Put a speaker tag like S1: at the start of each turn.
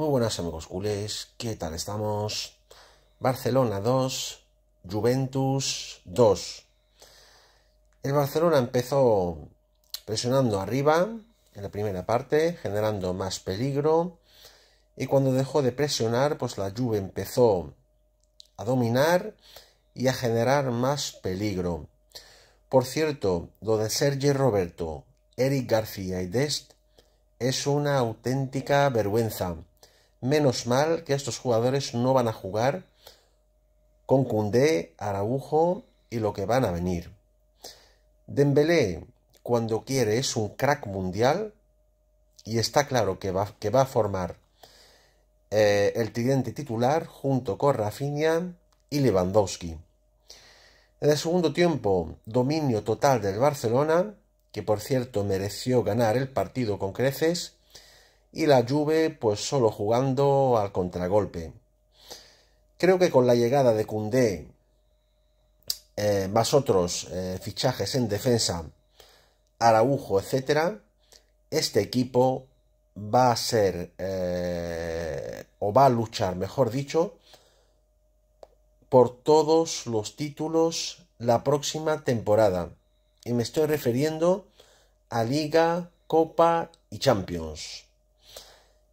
S1: Muy buenas amigos culés, ¿qué tal estamos? Barcelona 2, Juventus 2. El Barcelona empezó presionando arriba en la primera parte, generando más peligro. Y cuando dejó de presionar, pues la Juve empezó a dominar y a generar más peligro. Por cierto, lo de Sergi Roberto, Eric García y Dest es una auténtica vergüenza. Menos mal que estos jugadores no van a jugar con Cundé, Araujo y lo que van a venir. Dembélé, cuando quiere, es un crack mundial y está claro que va, a formar eh, el tridente titular junto con Rafinha y Lewandowski. En el segundo tiempo, dominio total del Barcelona, que por cierto mereció ganar el partido con creces, y la Juve pues solo jugando al contragolpe. Creo que con la llegada de Kundé, eh, más otros eh, fichajes en defensa, Araujo, etcétera, este equipo va a ser eh, o va a luchar, mejor dicho, por todos los títulos la próxima temporada. Y me estoy refiriendo a Liga, Copa y Champions.